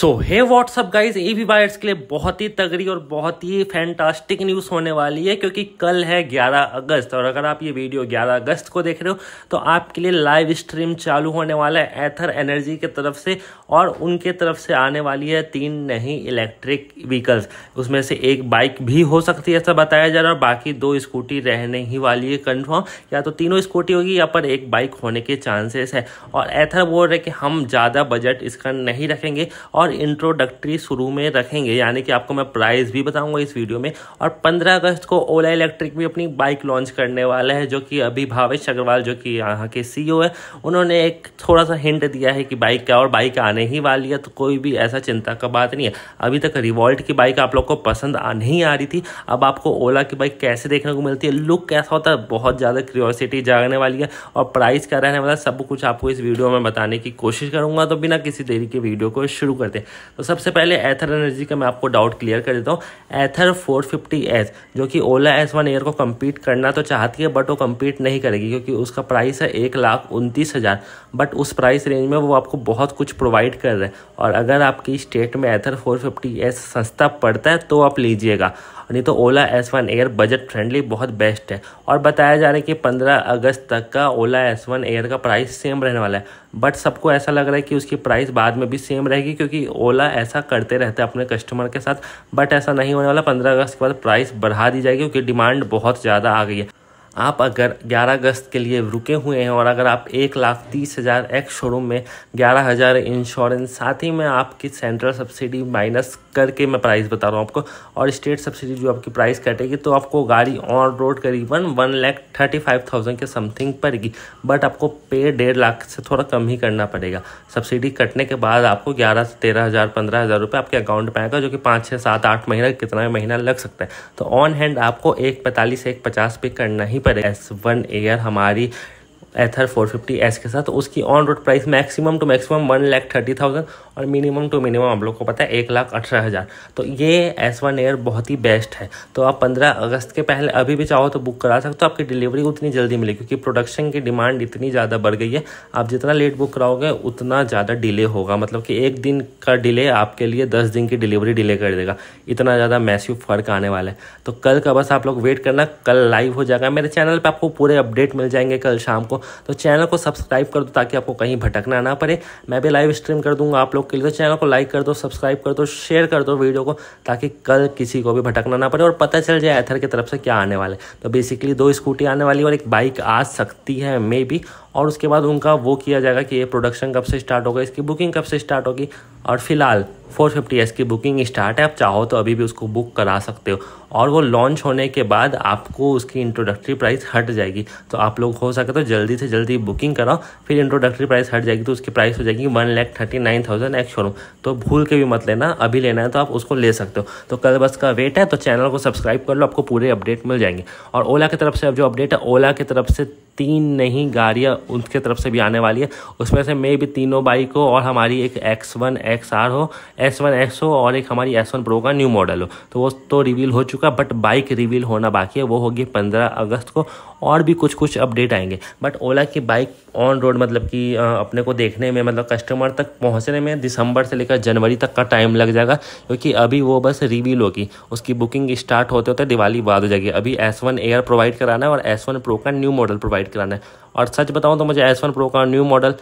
सो hey what's up guys E V buyers के लिए बहुत ही तगड़ी और बहुत ही फैंटास्टिक न्यूज़ होने वाली है क्योंकि कल है 11 अगस्त और अगर आप ये वीडियो 11 अगस्त को देख रहे हो तो आपके लिए लाइव स्ट्रीम चालू होने वाला है एथर एनर्जी की तरफ से और उनके तरफ से आने वाली है तीन नई इलेक्ट्रिक व्हीकल्स उसमें से एक बाइक भी हो सकती है ऐसा बताया जा रहा है बाकी दो स्कूटी रहने ही वाली है कन्फर्म या तो तीनों स्कूटी होगी या पर एक बाइक होने के चांसेस है और एथर बोल रहे कि हम ज़्यादा बजट इसका नहीं रखेंगे और और इंट्रोडक्टरी शुरू में रखेंगे यानी कि आपको मैं प्राइस भी बताऊंगा इस वीडियो में और पंद्रह अगस्त को ओला इलेक्ट्रिक भी अपनी बाइक लॉन्च करने वाला है जो कि अभी भावेश अग्रवाल जो कि यहाँ के सी e है उन्होंने एक थोड़ा सा हिंट दिया है कि बाइक क्या और बाइक आने ही वाली है तो कोई भी ऐसा चिंता का बात नहीं है अभी तक रिवॉल्ट की बाइक आप लोग को पसंद आ नहीं आ रही थी अब आपको ओला की बाइक कैसे देखने को मिलती है लुक कैसा होता है बहुत ज़्यादा क्यूरियोसिटी जागने वाली है और प्राइस क्या रहने वाला सब कुछ आपको इस वीडियो में बताने की कोशिश करूँगा तो बिना किसी देरी के वीडियो को शुरू करते थे तो सबसे पहले एथर एनर्जी का मैं आपको डाउट क्लियर कर देता हूँ एथर फोर जो कि ओला एस वन एयर को कम्पीट करना तो चाहती है बट वो कम्पीट नहीं करेगी क्योंकि उसका प्राइस है एक लाख उनतीस हज़ार बट उस प्राइस रेंज में वो आपको बहुत कुछ प्रोवाइड कर रहे हैं और अगर आपकी स्टेट में एथर फोर फिफ्टी एस सस्ता पड़ता है तो आप लीजिएगा नहीं तो Ola S one Air budget friendly बहुत बेस्ट है और बताया जा रहा है कि पंद्रह अगस्त तक का ओला एस वन एयर का प्राइस सेम रहने वाला है बट सबको ऐसा लग रहा है कि उसकी प्राइस बाद में भी सेम रहेगी क्योंकि ओला ऐसा करते रहते हैं अपने कस्टमर के साथ बट ऐसा नहीं होने वाला पंद्रह अगस्त के बाद प्राइस बढ़ा दी जाएगी क्योंकि डिमांड बहुत ज़्यादा आ गई है आप अगर 11 अगस्त के लिए रुके हुए हैं और अगर आप एक लाख तीस हज़ार एक्स शोरूम में ग्यारह हज़ार इंश्योरेंस साथ ही में आपकी सेंट्रल सब्सिडी माइनस करके मैं प्राइस बता रहा हूँ आपको और स्टेट सब्सिडी जो आपकी प्राइस कटेगी तो आपको गाड़ी ऑन रोड करीबन one lakh thirty five thousand के समथिंग पड़ेगी बट आपको पे डेढ़ लाख से थोड़ा कम ही करना पड़ेगा सब्सिडी कटने के बाद आपको ग्यारह से तेरह हज़ार पंद्रह हज़ार रुपये आपके अकाउंट में आएगा जो कि पाँच छः सात आठ महीना कितना भी महीना लग सकता है तो ऑन हैंड आपको एक पैंतालीस एक पचास पे करना ही पड़ेगा एस वन एयर हमारी एथर 450 एस के साथ उसकी on road price maximum to maximum one lakh thirty thousand और मिनिमम टू मिनिमम आप लोग को पता है एक लाख अठारह हज़ार तो ये एस वन एयर बहुत ही बेस्ट है तो आप पंद्रह अगस्त के पहले अभी भी चाहो तो बुक करा सकते हो तो आपकी डिलीवरी उतनी जल्दी मिलेगी क्योंकि प्रोडक्शन की डिमांड इतनी ज़्यादा बढ़ गई है आप जितना लेट बुक कराओगे उतना ज़्यादा डिले होगा मतलब कि एक दिन का डिले आपके लिए दस दिन की डिलीवरी डिले कर देगा इतना ज़्यादा मैसिव फ़र्क आने वाला है तो कल का बस आप लोग वेट करना कल लाइव हो जाएगा मेरे चैनल पर आपको पूरे अपडेट मिल जाएंगे कल शाम को तो चैनल को सब्सक्राइब कर दो ताकि आपको कहीं भटकना ना पड़े मैं भी लाइव स्ट्रीम कर दूंगा आप लोग के लिए तो चैनल को लाइक कर दो सब्सक्राइब कर दो शेयर कर दो वीडियो को ताकि कल किसी को भी भटकना ना पड़े और पता चल जाए एथर की तरफ से क्या आने वाले तो बेसिकली दो स्कूटी आने वाली और एक बाइक आ सकती है मे बी और उसके बाद उनका वो किया जाएगा कि ये प्रोडक्शन कब से स्टार्ट होगा इसकी बुकिंग कब से स्टार्ट होगी और फिलहाल 450S की बुकिंग स्टार्ट है आप चाहो तो अभी भी उसको बुक करा सकते हो और वो लॉन्च होने के बाद आपको उसकी इंट्रोडक्टरी प्राइस हट जाएगी तो आप लोग हो सके तो जल्दी से जल्दी बुकिंग कराओ फिर इंट्रोडक्टरी प्राइस हट जाएगी तो उसकी प्राइस हो जाएगी one lakh thirty nine thousand ex showroom तो भूल के भी मत लेना अभी लेना है तो आप उसको ले सकते हो तो कल बस का वेट है तो चैनल को सब्सक्राइब कर लो आपको पूरे अपडेट मिल जाएंगे और ओला की तरफ से अब जो अपडेट है ओला की तरफ से तीन नहीं गाड़ियाँ उनके तरफ से भी आने वाली है उसमें से मे भी तीनों बाइक हो और हमारी एक एक्स वन एक्स आर हो एस वन एक्स हो और एक हमारी एस वन प्रो का न्यू मॉडल हो तो वो तो रिवील हो चुका बट बाइक रिवील होना बाकी है वो होगी पंद्रह अगस्त को और भी कुछ कुछ अपडेट आएंगे बट ओला की बाइक ऑन रोड मतलब कि अपने को देखने में मतलब कस्टमर तक पहुंचने में दिसंबर से लेकर जनवरी तक का टाइम लग जाएगा क्योंकि अभी वो बस रिवील होगी उसकी बुकिंग स्टार्ट होते होते दिवाली बाद हो जाएगी अभी एस वन एयर प्रोवाइड कराना है और एस वन प्रो का न्यू मॉडल प्रोवाइड अपडेट कराना है और सच बताऊँ तो मुझे एस वन प्रो का न्यू मॉडल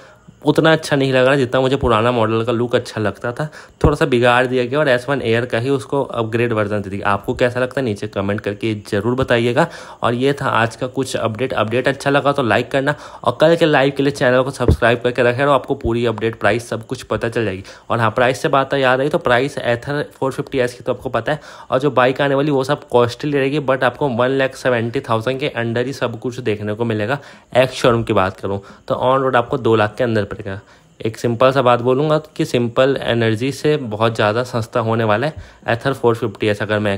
उतना अच्छा नहीं लग रहा जितना मुझे पुराना मॉडल का लुक अच्छा लगता था थोड़ा सा बिगाड़ दिया गया और एस वन एयर का ही उसको अपग्रेड वर्जन दे दिया आपको कैसा लगता है नीचे कमेंट करके ज़रूर बताइएगा और ये था आज का कुछ अपडेट अपडेट अच्छा लगा तो लाइक करना और कल के लाइव के लिए चैनल को सब्सक्राइब करके रखें और आपको पूरी अपडेट प्राइस सब कुछ पता चल जाएगी और हाँ प्राइस से बात तो याद आई तो price Ather four fifty S की तो आपको पता है और जो बाइक आने वाली वो सब कॉस्टली रहेगी बट आपको वन लैख सेवेंटी थाउजेंड के अंडर ही सब कुछ देखने को मिलेगा एक्स शोरूम की बात करूँ तो ऑन रोड आपको दो लाख के अंदर पड़ेगा एक सिंपल सा बात बोलूँगा कि सिंपल एनर्जी से बहुत ज़्यादा सस्ता होने वाला है एथर फोर फिफ्टी ऐसा अगर मैं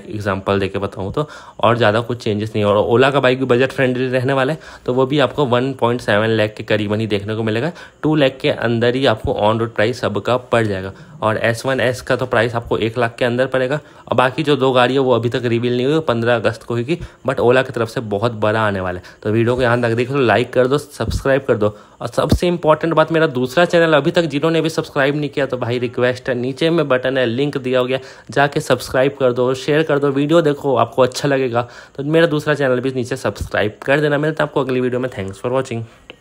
दे के बताऊँ तो और ज़्यादा कुछ चेंजेस नहीं और ओला का बाइक भी बजट फ्रेंडली रहने वाला है तो वो भी आपको वन पॉइंट सेवन लैख के करीबन ही देखने को मिलेगा टू लैख के अंदर ही आपको ऑन रोड प्राइस सबका पड़ जाएगा और एस वन एस का तो प्राइस आपको एक लाख के अंदर पड़ेगा और बाकी जो दो गाड़ी है वो अभी तक रिवील नहीं हुई पंद्रह अगस्त को होगी बट ओला की तरफ से बहुत बड़ा आने वाला है तो वीडियो को यहाँ तक देख लो लाइक कर दो सब्सक्राइब कर दो और सबसे इंपॉर्टेंट बात मेरा दूसरा चैनल अभी तक जिन्होंने भी सब्सक्राइब नहीं किया तो भाई रिक्वेस्ट है नीचे में बटन है लिंक दिया हो गया जाके सब्सक्राइब कर दो शेयर कर दो वीडियो देखो आपको अच्छा लगेगा तो मेरा दूसरा चैनल भी नीचे सब्सक्राइब कर देना मिलता है आपको अगली वीडियो में थैंक्स फॉर वॉचिंग